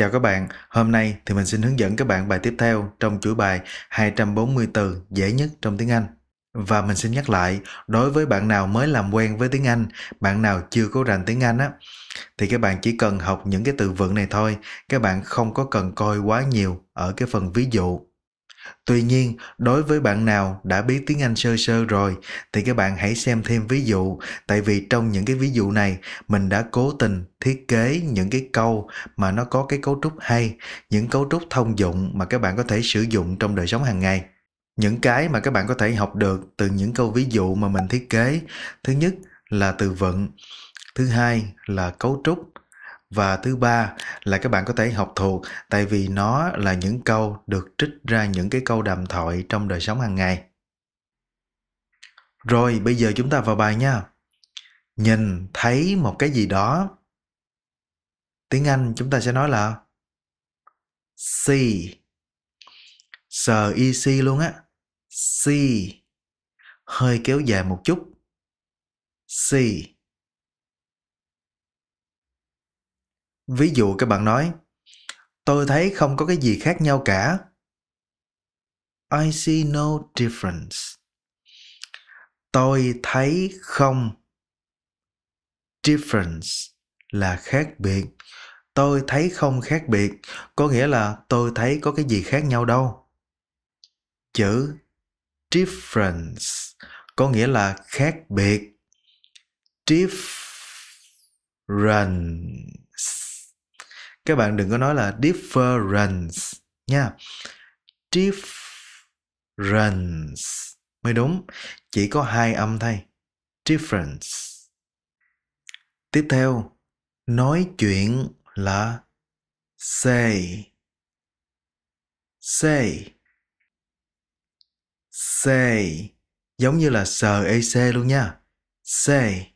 Chào các bạn, hôm nay thì mình xin hướng dẫn các bạn bài tiếp theo trong chuỗi bài 240 từ dễ nhất trong tiếng Anh. Và mình xin nhắc lại, đối với bạn nào mới làm quen với tiếng Anh, bạn nào chưa có rành tiếng Anh á, thì các bạn chỉ cần học những cái từ vựng này thôi, các bạn không có cần coi quá nhiều ở cái phần ví dụ. Tuy nhiên, đối với bạn nào đã biết tiếng Anh sơ sơ rồi thì các bạn hãy xem thêm ví dụ, tại vì trong những cái ví dụ này mình đã cố tình thiết kế những cái câu mà nó có cái cấu trúc hay, những cấu trúc thông dụng mà các bạn có thể sử dụng trong đời sống hàng ngày. Những cái mà các bạn có thể học được từ những câu ví dụ mà mình thiết kế, thứ nhất là từ vựng, thứ hai là cấu trúc, và thứ ba là các bạn có thể học thuộc tại vì nó là những câu được trích ra những cái câu đàm thoại trong đời sống hàng ngày rồi bây giờ chúng ta vào bài nha nhìn thấy một cái gì đó tiếng anh chúng ta sẽ nói là see sờ y c luôn á see hơi kéo dài một chút see ví dụ các bạn nói tôi thấy không có cái gì khác nhau cả i see no difference tôi thấy không difference là khác biệt tôi thấy không khác biệt có nghĩa là tôi thấy có cái gì khác nhau đâu chữ difference có nghĩa là khác biệt difference các bạn đừng có nói là difference nha difference mới đúng chỉ có hai âm thay difference tiếp theo nói chuyện là say say say giống như là sờ ec luôn nha say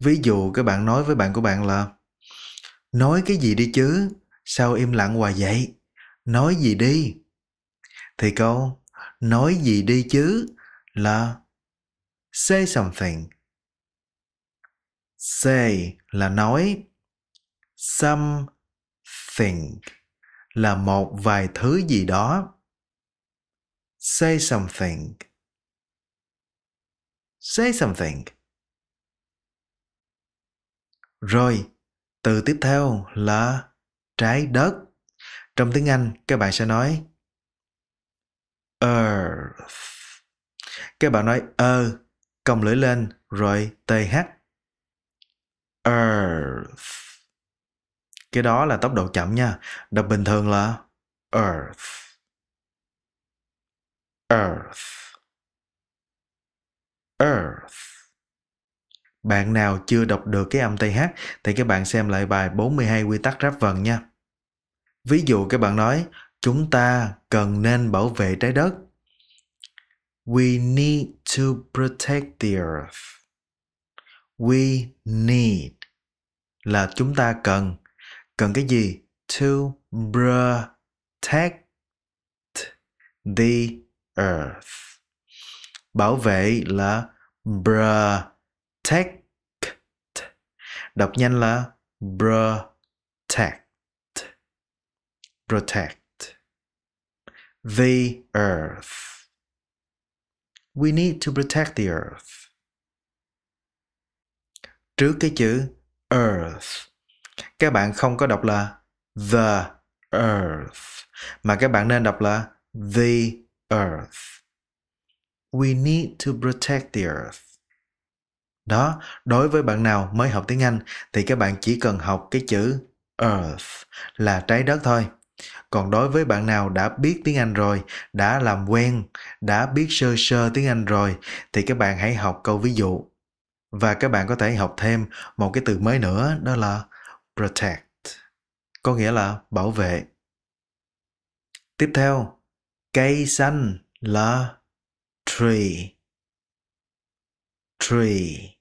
ví dụ các bạn nói với bạn của bạn là Nói cái gì đi chứ? Sao im lặng hoài vậy? Nói gì đi? Thì câu nói gì đi chứ là say something. Say là nói something là một vài thứ gì đó. Say something. Say something. Rồi, từ tiếp theo là trái đất. Trong tiếng Anh, các bạn sẽ nói earth. Các bạn nói ơ, ờ. còng lưỡi lên rồi th. Earth. Cái đó là tốc độ chậm nha. Đọc bình thường là earth. Earth. Earth bạn nào chưa đọc được cái âm tay hát thì các bạn xem lại bài 42 quy tắc ráp vần nha. Ví dụ các bạn nói chúng ta cần nên bảo vệ trái đất. We need to protect the earth. We need là chúng ta cần. Cần cái gì? To protect the earth. Bảo vệ là protect protect đọc nhanh là protect protect the earth we need to protect the earth trước cái chữ earth các bạn không có đọc là the earth mà các bạn nên đọc là the earth we need to protect the earth đó, đối với bạn nào mới học tiếng Anh thì các bạn chỉ cần học cái chữ earth là trái đất thôi. Còn đối với bạn nào đã biết tiếng Anh rồi, đã làm quen, đã biết sơ sơ tiếng Anh rồi thì các bạn hãy học câu ví dụ. Và các bạn có thể học thêm một cái từ mới nữa đó là protect. Có nghĩa là bảo vệ. Tiếp theo, cây xanh là tree. Tree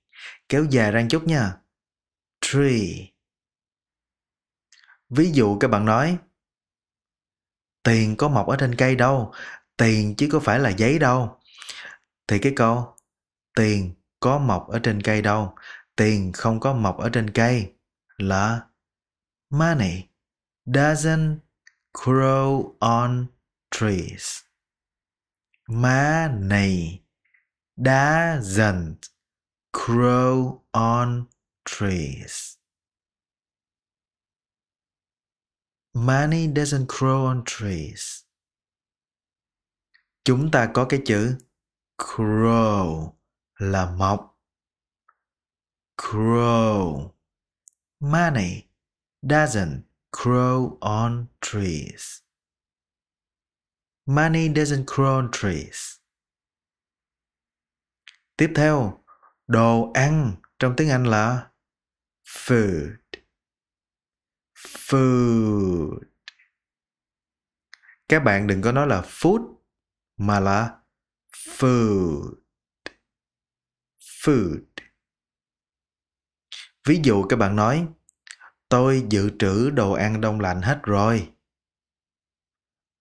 kéo dài ra chút nha. Tree. Ví dụ các bạn nói Tiền có mọc ở trên cây đâu, tiền chứ có phải là giấy đâu. Thì cái câu tiền có mọc ở trên cây đâu, tiền không có mọc ở trên cây là money doesn't grow on trees. Money doesn't grow on trees. Money doesn't grow on trees. Chúng ta có cái chữ grow là mọc. Grow. Money doesn't grow on trees. Money doesn't grow on trees. Tiếp theo, đồ ăn trong tiếng anh là food food các bạn đừng có nói là food mà là food food ví dụ các bạn nói tôi dự trữ đồ ăn đông lạnh hết rồi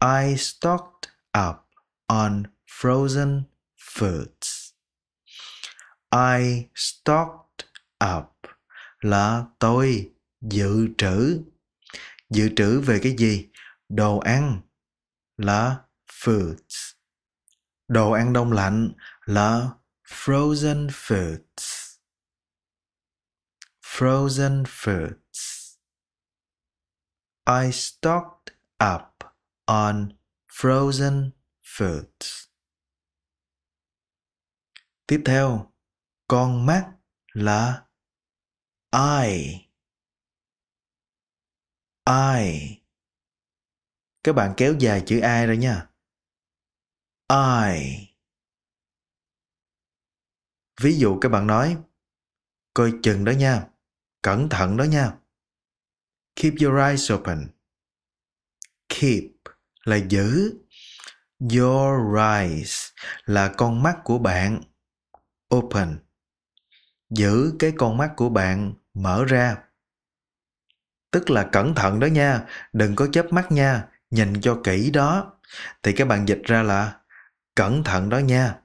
i stocked up on frozen food I stocked up là tôi dự trữ. Dự trữ về cái gì? Đồ ăn là foods. Đồ ăn đông lạnh là frozen foods. Frozen foods. I stocked up on frozen foods. Tiếp theo, con mắt là I I các bạn kéo dài chữ I ra nha I ví dụ các bạn nói coi chừng đó nha cẩn thận đó nha keep your eyes open keep là giữ your eyes là con mắt của bạn open giữ cái con mắt của bạn mở ra tức là cẩn thận đó nha đừng có chớp mắt nha nhìn cho kỹ đó thì các bạn dịch ra là cẩn thận đó nha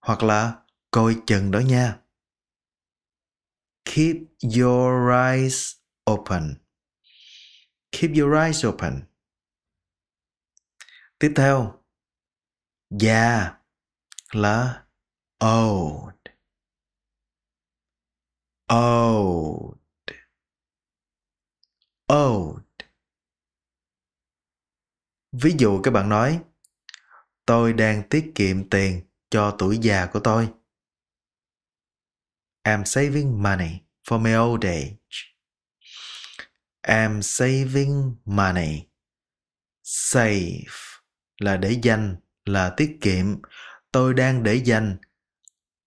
hoặc là coi chừng đó nha keep your eyes open keep your eyes open tiếp theo già yeah, là oh Old. Old. Ví dụ các bạn nói Tôi đang tiết kiệm tiền cho tuổi già của tôi. I'm saving money for my old age. I'm saving money. Save là để dành, là tiết kiệm. Tôi đang để dành.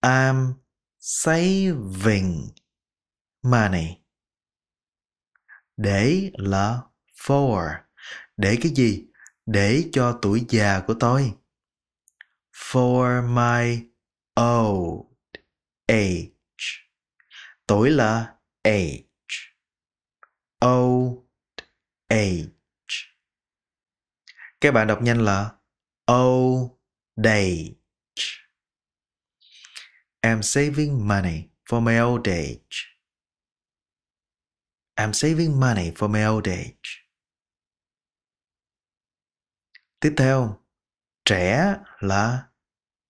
I'm saving money. Để là for. Để cái gì? Để cho tuổi già của tôi. For my old age. Tuổi là age. Old age. Các bạn đọc nhanh là old age. I'm saving money for my old age. I'm saving money for my old age. Tiếp theo, trẻ là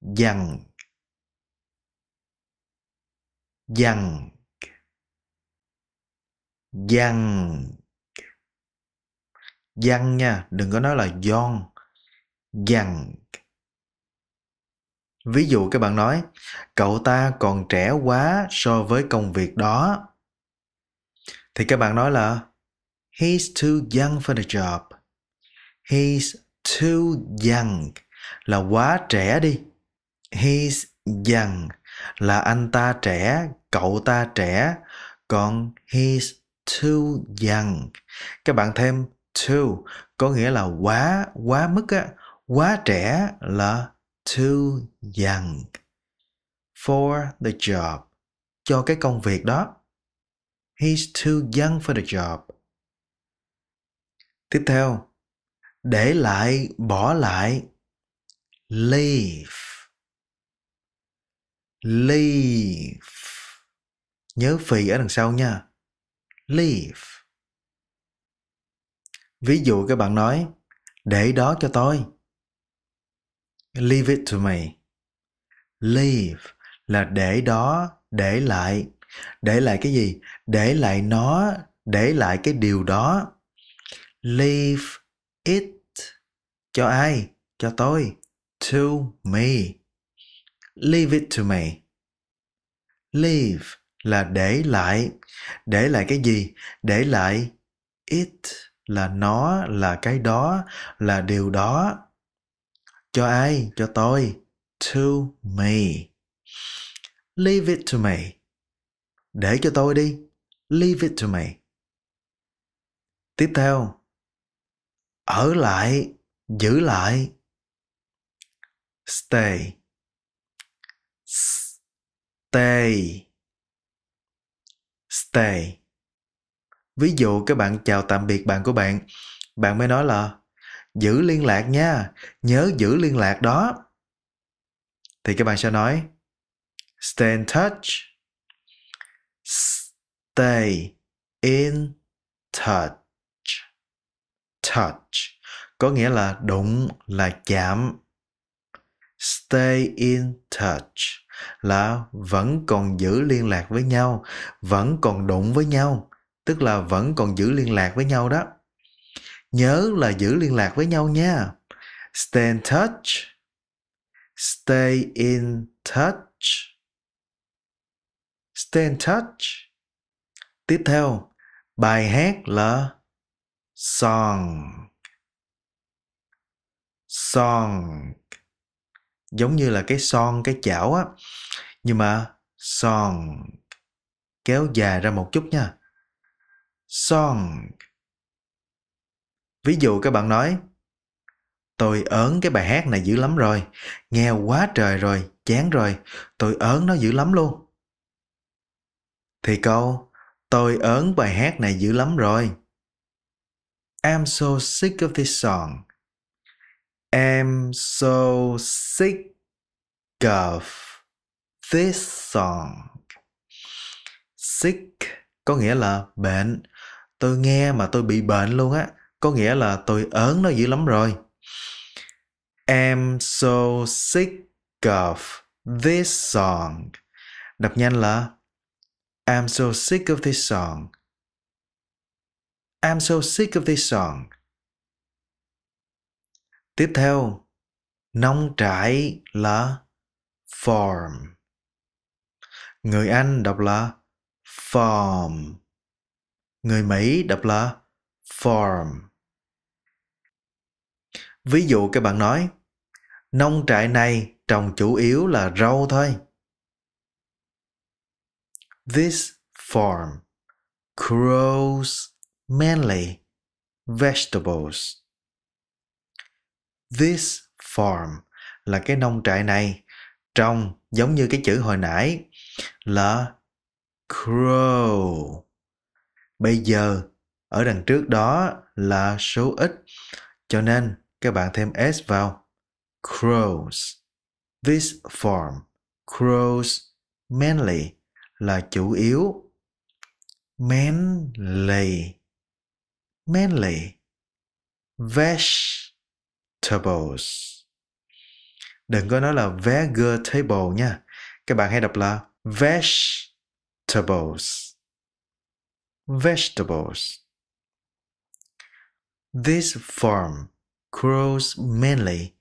young. Young. Young. Young nha, đừng có nói là young. Young. Ví dụ các bạn nói, cậu ta còn trẻ quá so với công việc đó thì các bạn nói là he's too young for the job he's too young là quá trẻ đi he's young là anh ta trẻ cậu ta trẻ còn he's too young các bạn thêm too có nghĩa là quá quá mức á quá trẻ là too young for the job cho cái công việc đó He's too young for the job. Tiếp theo, để lại, bỏ lại. Leave. Leave. Nhớ phì ở đằng sau nha. Leave. Ví dụ các bạn nói, để đó cho tôi. Leave it to me. Leave là để đó, để lại, để lại cái gì để lại nó để lại cái điều đó leave it cho ai cho tôi to me leave it to me leave là để lại để lại cái gì để lại it là nó là cái đó là điều đó cho ai cho tôi to me leave it to me để cho tôi đi. Leave it to me. Tiếp theo. Ở lại, giữ lại. Stay. Stay. Stay. Ví dụ các bạn chào tạm biệt bạn của bạn, bạn mới nói là giữ liên lạc nha, nhớ giữ liên lạc đó. Thì các bạn sẽ nói stay in touch stay in touch touch có nghĩa là đụng là chạm stay in touch là vẫn còn giữ liên lạc với nhau vẫn còn đụng với nhau tức là vẫn còn giữ liên lạc với nhau đó nhớ là giữ liên lạc với nhau nha stay in touch stay in touch stay in touch Tiếp theo, bài hát là song. Song. Giống như là cái son cái chảo á. Nhưng mà song kéo dài ra một chút nha. Song. Ví dụ các bạn nói Tôi ớn cái bài hát này dữ lắm rồi, nghe quá trời rồi, chán rồi, tôi ớn nó dữ lắm luôn. Thì câu Tôi ớn bài hát này dữ lắm rồi. I'm so sick of this song. I'm so sick of this song. Sick có nghĩa là bệnh. Tôi nghe mà tôi bị bệnh luôn á. Có nghĩa là tôi ớn nó dữ lắm rồi. I'm so sick of this song. Đọc nhanh là I'm so sick of this song. I'm so sick of this song. Tiếp theo, nông trại là farm. Người Anh đọc là farm. Người Mỹ đọc là farm. Ví dụ các bạn nói, nông trại này trồng chủ yếu là rau thôi. This farm grows mainly vegetables. This farm là cái nông trại này trồng giống như cái chữ hồi nãy là grow. Bây giờ ở đằng trước đó là số ít cho nên các bạn thêm s vào grows. This farm grows mainly là chủ yếu mainly mainly vegetables đừng có nói là vegetable nha các bạn hãy đọc là vegetables vegetables this farm grows mainly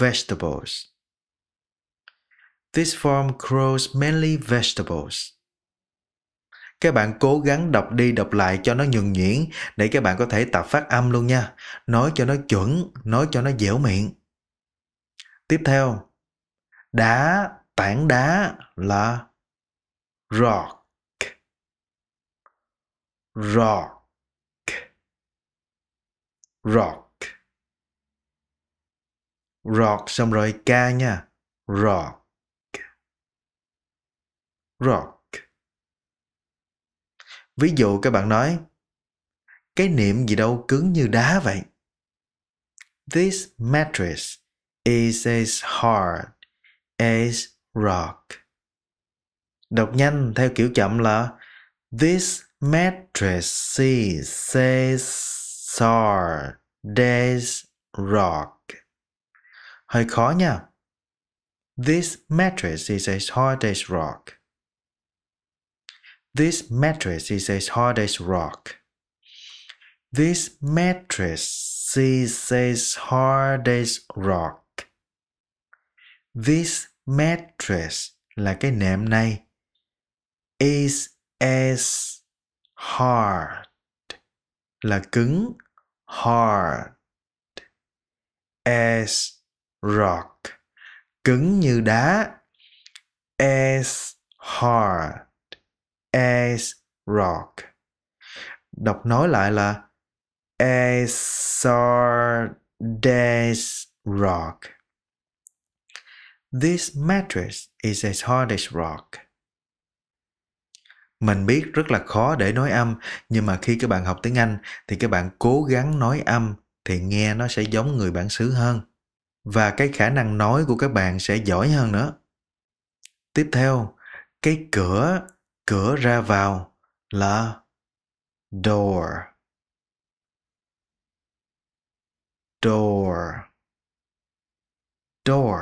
vegetables this farm grows mainly vegetables các bạn cố gắng đọc đi đọc lại cho nó nhuần nhuyễn để các bạn có thể tập phát âm luôn nha. Nói cho nó chuẩn, nói cho nó dẻo miệng. Tiếp theo, đá, tảng đá là rock. Rock. Rock. Rock xong rồi ca nha. Rock. Rock. Ví dụ các bạn nói cái niệm gì đâu cứng như đá vậy. This mattress is as hard as rock. Đọc nhanh theo kiểu chậm là This mattress is as hard as rock. Hơi khó nha. This mattress is as hard as rock. This mattress is as hard as rock. This mattress is as hard as rock. This mattress là cái nệm này. Is as hard là cứng hard as rock cứng như đá as hard as Rock. Đọc nói lại là as hard as Rock. This mattress is as hard as rock. Mình biết rất là khó để nói âm, nhưng mà khi các bạn học tiếng Anh thì các bạn cố gắng nói âm thì nghe nó sẽ giống người bản xứ hơn và cái khả năng nói của các bạn sẽ giỏi hơn nữa. Tiếp theo, cái cửa cửa ra vào là door door door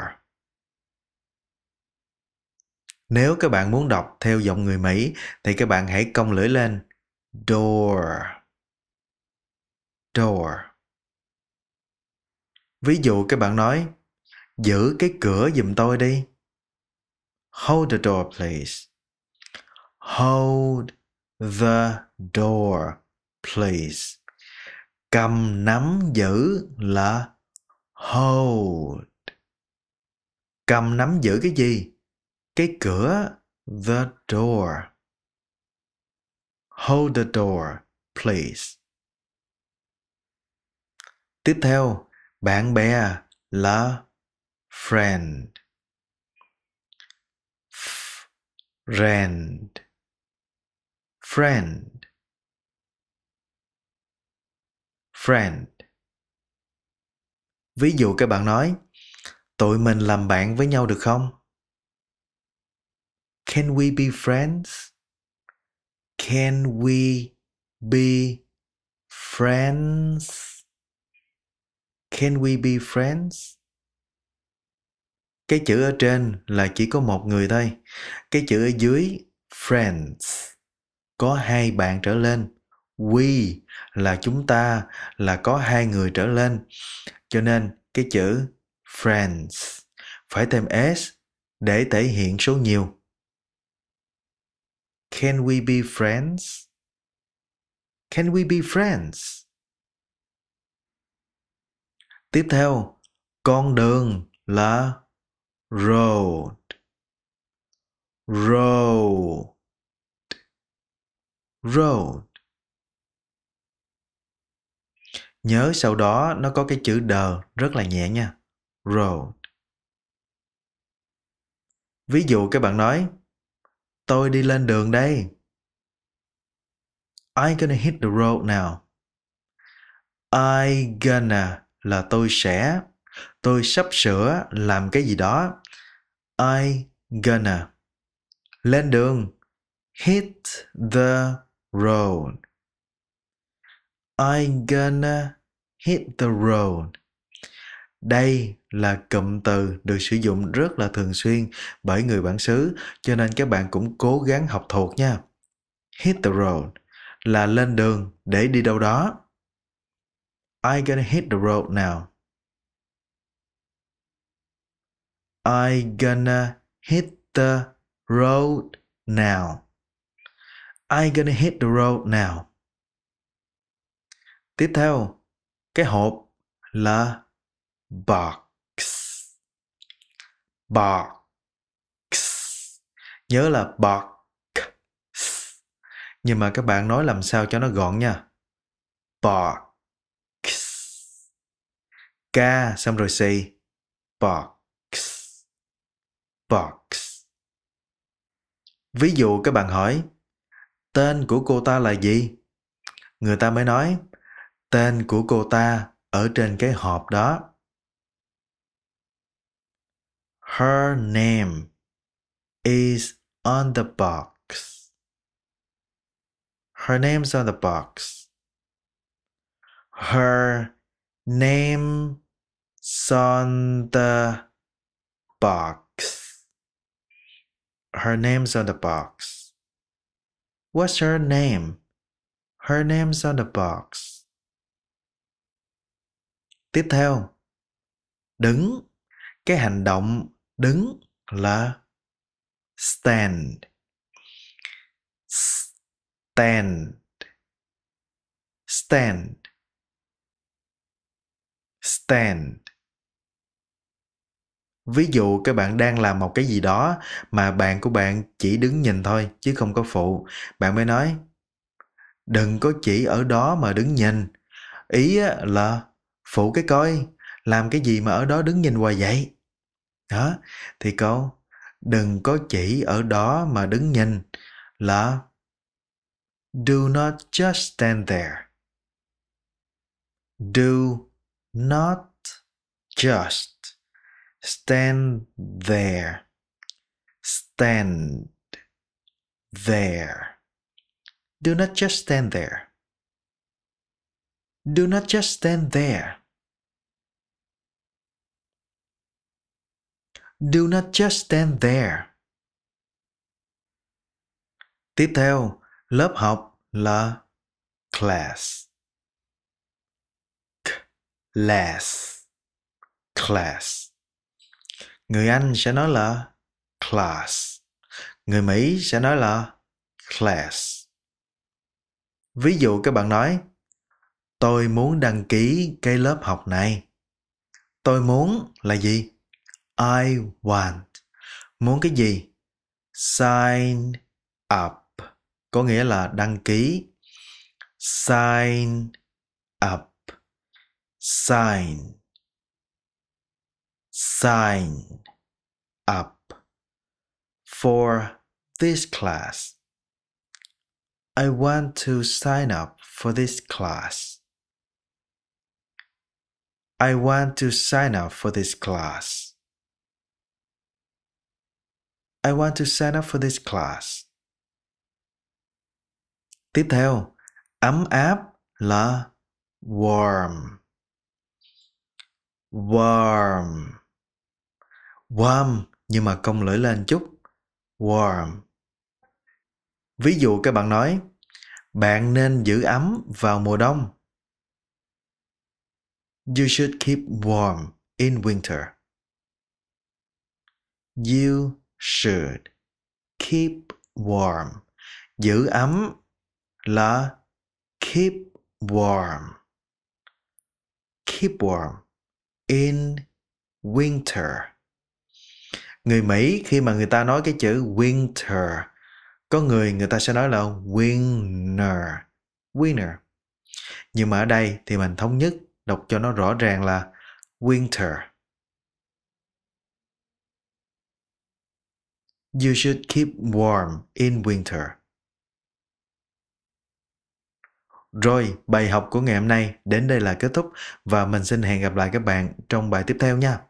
nếu các bạn muốn đọc theo giọng người mỹ thì các bạn hãy cong lưỡi lên door door ví dụ các bạn nói giữ cái cửa giùm tôi đi hold the door please Hold the door, please. Cầm nắm giữ là hold. Cầm nắm giữ cái gì? Cái cửa, the door. Hold the door, please. Tiếp theo, bạn bè là friend. Friend friend friend ví dụ các bạn nói tụi mình làm bạn với nhau được không can we be friends can we be friends can we be friends cái chữ ở trên là chỉ có một người thôi cái chữ ở dưới friends có hai bạn trở lên we là chúng ta là có hai người trở lên cho nên cái chữ friends phải thêm s để thể hiện số nhiều can we be friends can we be friends tiếp theo con đường là road road road nhớ sau đó nó có cái chữ đờ rất là nhẹ nha road ví dụ các bạn nói tôi đi lên đường đây I gonna hit the road now I gonna là tôi sẽ tôi sắp sửa làm cái gì đó I gonna lên đường hit the road. I'm gonna hit the road. Đây là cụm từ được sử dụng rất là thường xuyên bởi người bản xứ, cho nên các bạn cũng cố gắng học thuộc nha. Hit the road là lên đường để đi đâu đó. I'm gonna hit the road now. I gonna hit the road now. I gonna hit the road now. Tiếp theo, cái hộp là box. Box. Nhớ là box. Nhưng mà các bạn nói làm sao cho nó gọn nha. Box. K xong rồi C. Box. Box. Ví dụ các bạn hỏi tên của cô ta là gì người ta mới nói tên của cô ta ở trên cái hộp đó her name is on the box her name's on the box her name's on the box her name's on the box What's her name? Her name's on the box. Tiếp theo, đứng. Cái hành động đứng là stand. Stand. Stand. Stand ví dụ các bạn đang làm một cái gì đó mà bạn của bạn chỉ đứng nhìn thôi chứ không có phụ bạn mới nói đừng có chỉ ở đó mà đứng nhìn ý là phụ cái coi làm cái gì mà ở đó đứng nhìn hoài vậy đó thì câu đừng có chỉ ở đó mà đứng nhìn là do not just stand there do not just stand there stand there do not just stand there do not just stand there do not just stand there tiếp theo lớp học là class class class người anh sẽ nói là class người mỹ sẽ nói là class ví dụ các bạn nói tôi muốn đăng ký cái lớp học này tôi muốn là gì i want muốn cái gì sign up có nghĩa là đăng ký sign up sign sign up for this class. I want to sign up for this class. I want to sign up for this class. I want to sign up for this class. Tiếp theo, ấm áp là warm. Warm. Warm nhưng mà công lưỡi lên chút. Warm. Ví dụ các bạn nói bạn nên giữ ấm vào mùa đông. You should keep warm in winter. You should keep warm. Giữ ấm là keep warm. Keep warm in winter người mỹ khi mà người ta nói cái chữ winter có người người ta sẽ nói là winner winner nhưng mà ở đây thì mình thống nhất đọc cho nó rõ ràng là winter You should keep warm in winter. Rồi, bài học của ngày hôm nay đến đây là kết thúc và mình xin hẹn gặp lại các bạn trong bài tiếp theo nha.